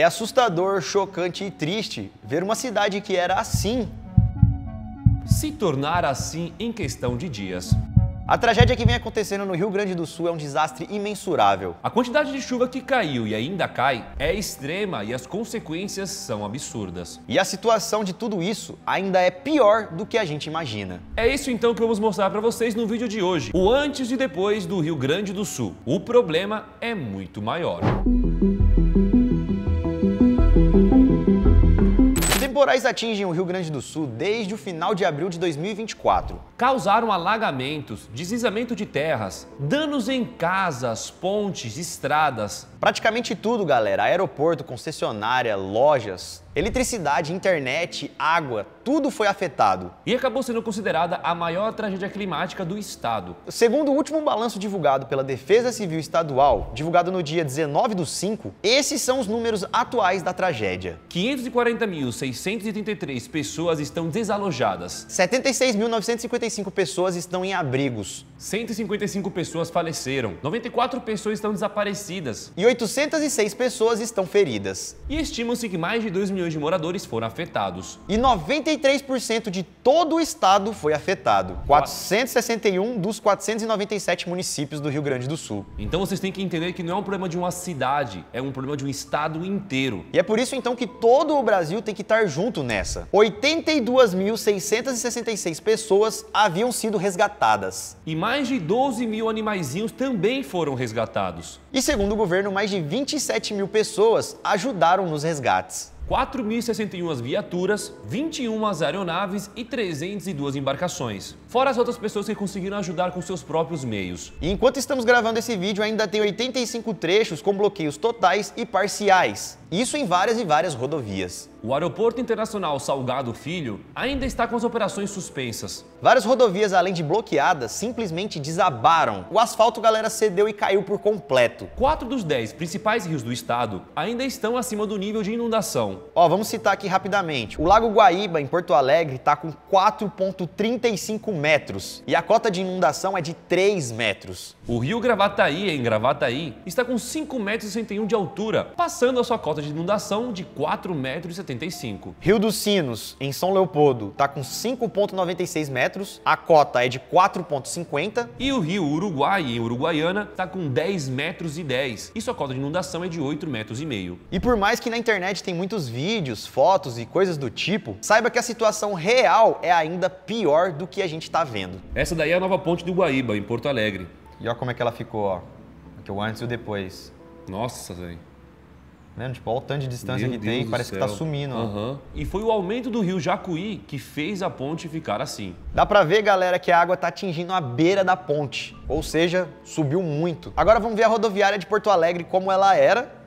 É assustador, chocante e triste ver uma cidade que era assim se tornar assim em questão de dias. A tragédia que vem acontecendo no Rio Grande do Sul é um desastre imensurável. A quantidade de chuva que caiu e ainda cai é extrema e as consequências são absurdas. E a situação de tudo isso ainda é pior do que a gente imagina. É isso então que vamos mostrar para vocês no vídeo de hoje, o antes e depois do Rio Grande do Sul. O problema é muito maior. Temporais atingem o Rio Grande do Sul desde o final de abril de 2024. Causaram alagamentos, deslizamento de terras, danos em casas, pontes, estradas. Praticamente tudo, galera. Aeroporto, concessionária, lojas, Eletricidade, internet, água, tudo foi afetado. E acabou sendo considerada a maior tragédia climática do estado. Segundo o último balanço divulgado pela Defesa Civil Estadual, divulgado no dia 19 do 5, esses são os números atuais da tragédia. 540.633 pessoas estão desalojadas. 76.955 pessoas estão em abrigos. 155 pessoas faleceram. 94 pessoas estão desaparecidas. E 806 pessoas estão feridas. E estimam-se que mais de 2 milhões milhões de moradores foram afetados. E 93% de todo o estado foi afetado. 461 dos 497 municípios do Rio Grande do Sul. Então vocês têm que entender que não é um problema de uma cidade, é um problema de um estado inteiro. E é por isso então que todo o Brasil tem que estar junto nessa. 82.666 pessoas haviam sido resgatadas. E mais de 12 mil animaizinhos também foram resgatados. E segundo o governo, mais de 27 mil pessoas ajudaram nos resgates. 4.061 viaturas, 21 aeronaves e 302 embarcações. Fora as outras pessoas que conseguiram ajudar com seus próprios meios. E enquanto estamos gravando esse vídeo, ainda tem 85 trechos com bloqueios totais e parciais. Isso em várias e várias rodovias. O Aeroporto Internacional Salgado Filho ainda está com as operações suspensas. Várias rodovias, além de bloqueadas, simplesmente desabaram. O asfalto, galera, cedeu e caiu por completo. Quatro dos dez principais rios do estado ainda estão acima do nível de inundação. Ó, vamos citar aqui rapidamente. O Lago Guaíba, em Porto Alegre, está com 4,35 metros e a cota de inundação é de 3 metros. O rio Gravataí, em Gravataí, está com 5,61 metros de altura, passando a sua cota de inundação de 4,75 metros. Rio dos Sinos, em São Leopoldo, está com 5,96 metros, a cota é de 4,50. E o Rio Uruguai, em Uruguaiana, está com 10,10 metros e e sua cota de inundação é de 8,5 metros e meio. E por mais que na internet tem muitos vídeos, fotos e coisas do tipo, saiba que a situação real é ainda pior do que a gente está vendo. Essa daí é a nova ponte do Guaíba, em Porto Alegre. E olha como é que ela ficou, ó. Aqui o antes e o depois. Nossa, velho. Né? Tipo, olha o tanto de distância Meu que Deus tem, parece tá céu. que está sumindo. Uhum. E foi o aumento do rio Jacuí que fez a ponte ficar assim. Dá para ver, galera, que a água está atingindo a beira da ponte, ou seja, subiu muito. Agora vamos ver a rodoviária de Porto Alegre como ela era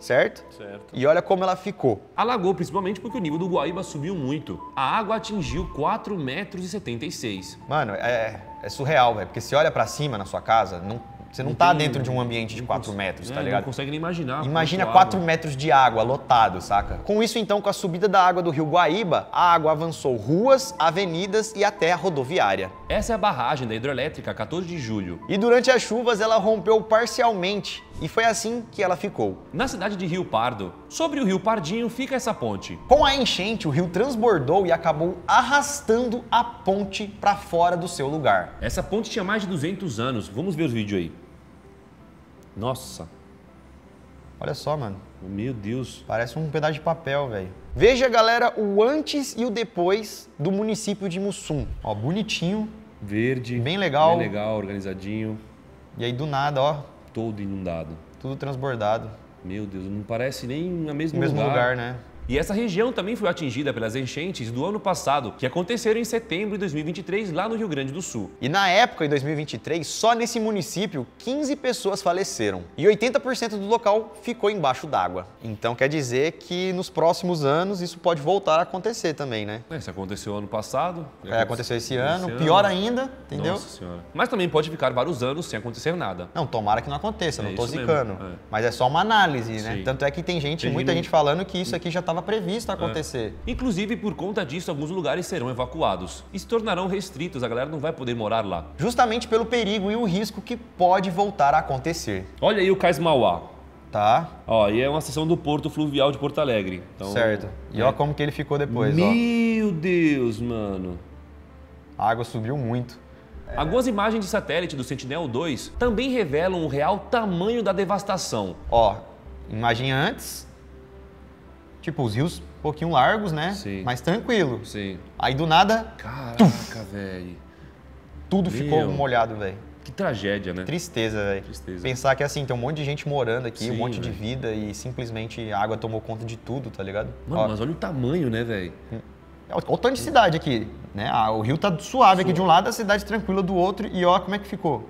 certo? Certo. E olha como ela ficou. Alagou principalmente porque o nível do Guaíba subiu muito. A água atingiu 4,76 metros. Mano, é, é surreal, velho. Porque se olha para cima na sua casa, não você não está dentro de um ambiente de 4 metros, tá é, tá ligado? Não consegue nem imaginar. Imagina 4 metros de água lotado, saca? Com isso, então, com a subida da água do rio Guaíba, a água avançou ruas, avenidas e até a rodoviária. Essa é a barragem da hidrelétrica 14 de julho. E durante as chuvas, ela rompeu parcialmente. E foi assim que ela ficou. Na cidade de Rio Pardo, sobre o Rio Pardinho fica essa ponte. Com a enchente, o rio transbordou e acabou arrastando a ponte para fora do seu lugar. Essa ponte tinha mais de 200 anos. Vamos ver os vídeos aí. Nossa. Olha só, mano. Meu Deus. Parece um pedaço de papel, velho. Veja, galera, o antes e o depois do município de Mussum. Ó, bonitinho. Verde. Bem legal. Bem legal, organizadinho. E aí, do nada, ó. Todo inundado. Tudo transbordado. Meu Deus, não parece nem a lugar. o mesmo lugar. mesmo lugar, né? E essa região também foi atingida pelas enchentes do ano passado, que aconteceram em setembro de 2023 lá no Rio Grande do Sul. E na época, em 2023, só nesse município, 15 pessoas faleceram e 80% do local ficou embaixo d'água. Então quer dizer que nos próximos anos isso pode voltar a acontecer também, né? É, isso aconteceu ano passado. É, aconteceu esse, esse ano, ano, pior ainda, entendeu? Nossa senhora. Mas também pode ficar vários anos sem acontecer nada. Não, tomara que não aconteça, é não tô zicando. É. Mas é só uma análise, né? Sim. Tanto é que tem gente, tem muita gente falando que isso aqui já estava previsto é. acontecer. É. Inclusive, por conta disso, alguns lugares serão evacuados e se tornarão restritos, a galera não vai poder morar lá. Justamente pelo perigo e o risco que pode voltar a acontecer. Olha aí o Cais Mauá. Tá. Ó, e é uma seção do Porto Fluvial de Porto Alegre. Então, certo. E é. olha como que ele ficou depois, Meu ó. Deus, mano. A água subiu muito. Algumas imagens de satélite do Sentinel-2 também revelam o real tamanho da devastação. Ó, imagem antes Tipo, os rios um pouquinho largos, né? Sim. Mas tranquilo. Sim. Aí do nada. Caraca, velho. Tudo Meu. ficou molhado, velho. Que tragédia, né? Tristeza, velho. Tristeza. Pensar que assim, tem um monte de gente morando aqui, Sim, um monte véio. de vida e simplesmente a água tomou conta de tudo, tá ligado? Mano, Ó. mas olha o tamanho, né, velho? Olha o tanto de cidade aqui, né? Ah, o rio tá suave, suave aqui de um lado, a cidade tranquila do outro e ó como é que ficou.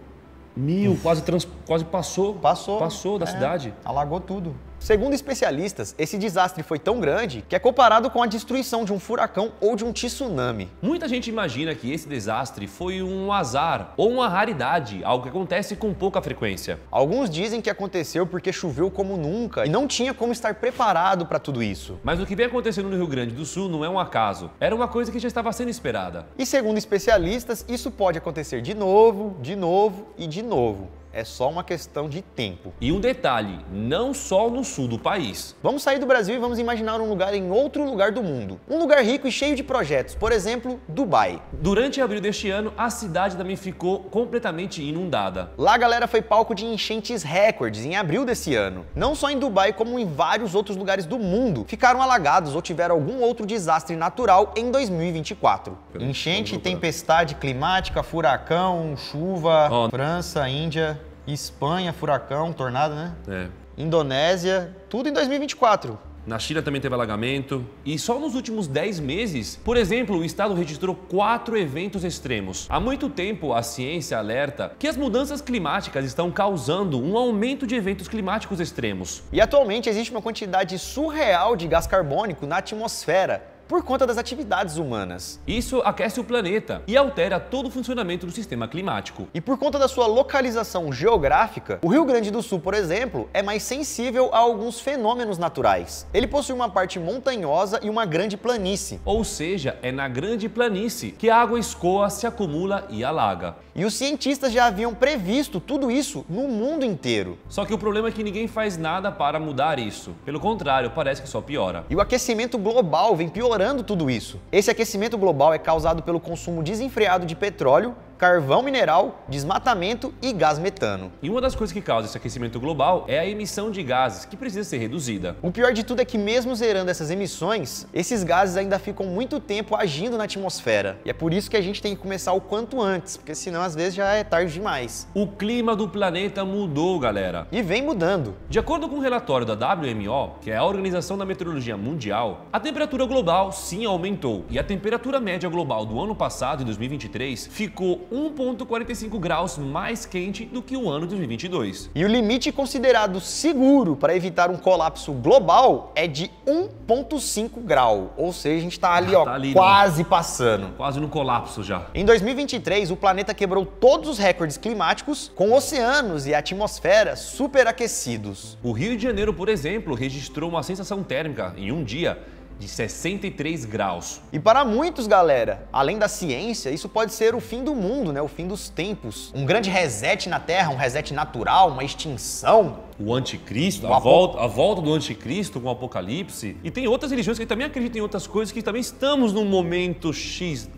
Mil, quase, trans, quase passou. Passou. Passou da é, cidade. Alagou tudo. Segundo especialistas, esse desastre foi tão grande que é comparado com a destruição de um furacão ou de um tsunami. Muita gente imagina que esse desastre foi um azar ou uma raridade, algo que acontece com pouca frequência. Alguns dizem que aconteceu porque choveu como nunca e não tinha como estar preparado para tudo isso. Mas o que vem acontecendo no Rio Grande do Sul não é um acaso, era uma coisa que já estava sendo esperada. E segundo especialistas, isso pode acontecer de novo, de novo e de novo. É só uma questão de tempo. E um detalhe, não só no sul do país. Vamos sair do Brasil e vamos imaginar um lugar em outro lugar do mundo. Um lugar rico e cheio de projetos, por exemplo, Dubai. Durante abril deste ano, a cidade também ficou completamente inundada. Lá a galera foi palco de enchentes recordes em abril desse ano. Não só em Dubai, como em vários outros lugares do mundo, ficaram alagados ou tiveram algum outro desastre natural em 2024. Enchente, tempestade climática, furacão, chuva, oh. França, Índia. Espanha, furacão, tornado, né? É. Indonésia, tudo em 2024. Na China também teve alagamento. E só nos últimos 10 meses, por exemplo, o estado registrou quatro eventos extremos. Há muito tempo, a ciência alerta que as mudanças climáticas estão causando um aumento de eventos climáticos extremos. E atualmente existe uma quantidade surreal de gás carbônico na atmosfera por conta das atividades humanas. Isso aquece o planeta e altera todo o funcionamento do sistema climático. E por conta da sua localização geográfica, o Rio Grande do Sul, por exemplo, é mais sensível a alguns fenômenos naturais. Ele possui uma parte montanhosa e uma grande planície. Ou seja, é na grande planície que a água escoa, se acumula e alaga. E os cientistas já haviam previsto tudo isso no mundo inteiro. Só que o problema é que ninguém faz nada para mudar isso. Pelo contrário, parece que só piora. E o aquecimento global vem piorando tudo isso. Esse aquecimento global é causado pelo consumo desenfreado de petróleo carvão mineral, desmatamento e gás metano. E uma das coisas que causa esse aquecimento global é a emissão de gases, que precisa ser reduzida. O pior de tudo é que mesmo zerando essas emissões, esses gases ainda ficam muito tempo agindo na atmosfera. E é por isso que a gente tem que começar o quanto antes, porque senão às vezes já é tarde demais. O clima do planeta mudou, galera. E vem mudando. De acordo com o um relatório da WMO, que é a Organização da Meteorologia Mundial, a temperatura global sim aumentou. E a temperatura média global do ano passado, em 2023, ficou 1,45 graus mais quente do que o ano de 2022. E o limite considerado seguro para evitar um colapso global é de 1,5 grau, ou seja, a gente está ali, ah, ó, tá ali, quase passando. Quase no colapso já. Em 2023, o planeta quebrou todos os recordes climáticos, com oceanos e atmosfera superaquecidos. O Rio de Janeiro, por exemplo, registrou uma sensação térmica em um dia de 63 graus. E para muitos, galera, além da ciência, isso pode ser o fim do mundo, né? O fim dos tempos. Um grande reset na Terra, um reset natural, uma extinção. O anticristo, a, volta, a volta do anticristo com o apocalipse. E tem outras religiões que também acreditam em outras coisas que também estamos num momento X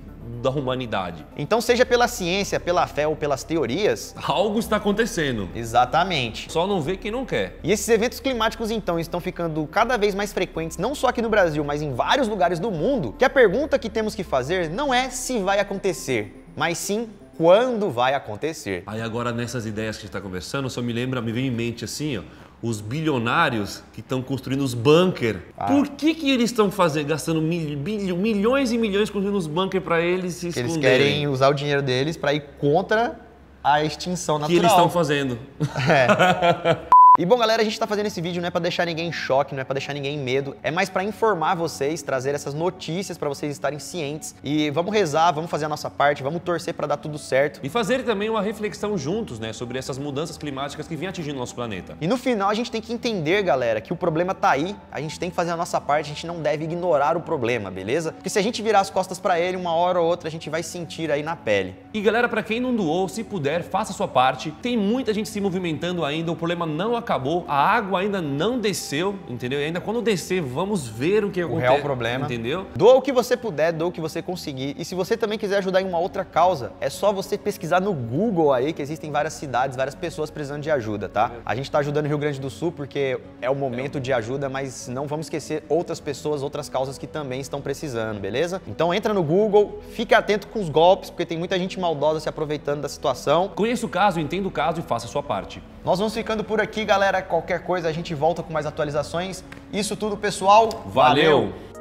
da humanidade. Então, seja pela ciência, pela fé ou pelas teorias, algo está acontecendo. Exatamente. Só não vê quem não quer. E esses eventos climáticos então estão ficando cada vez mais frequentes, não só aqui no Brasil, mas em vários lugares do mundo. Que a pergunta que temos que fazer não é se vai acontecer, mas sim quando vai acontecer. Aí agora nessas ideias que a gente está conversando, só me lembra, me vem em mente assim, ó, os bilionários que estão construindo os bunker. Ah. Por que, que eles estão fazendo, gastando mil, milhões e milhões construindo os bunker para eles se esconderem? Eles querem usar o dinheiro deles para ir contra a extinção natural. Que eles estão fazendo. É. E bom, galera, a gente está fazendo esse vídeo não é para deixar ninguém em choque, não é para deixar ninguém em medo, é mais para informar vocês, trazer essas notícias para vocês estarem cientes. E vamos rezar, vamos fazer a nossa parte, vamos torcer para dar tudo certo. E fazer também uma reflexão juntos, né, sobre essas mudanças climáticas que vêm atingindo o nosso planeta. E no final a gente tem que entender, galera, que o problema tá aí, a gente tem que fazer a nossa parte, a gente não deve ignorar o problema, beleza? Porque se a gente virar as costas para ele, uma hora ou outra a gente vai sentir aí na pele. E galera, para quem não doou, se puder, faça a sua parte. Tem muita gente se movimentando ainda, o problema não acabou, a água ainda não desceu, entendeu? E ainda quando descer, vamos ver o que acontece. O real problema. Entendeu? Doa o que você puder, doa o que você conseguir. E se você também quiser ajudar em uma outra causa, é só você pesquisar no Google aí, que existem várias cidades, várias pessoas precisando de ajuda, tá? A gente tá ajudando o Rio Grande do Sul porque é o momento de ajuda, mas não vamos esquecer outras pessoas, outras causas que também estão precisando, beleza? Então entra no Google, fique atento com os golpes, porque tem muita gente maldosa se aproveitando da situação. Conheça o caso, entenda o caso e faça a sua parte. Nós vamos ficando por aqui, galera. Qualquer coisa a gente volta com mais atualizações. Isso tudo, pessoal. Valeu. Valeu.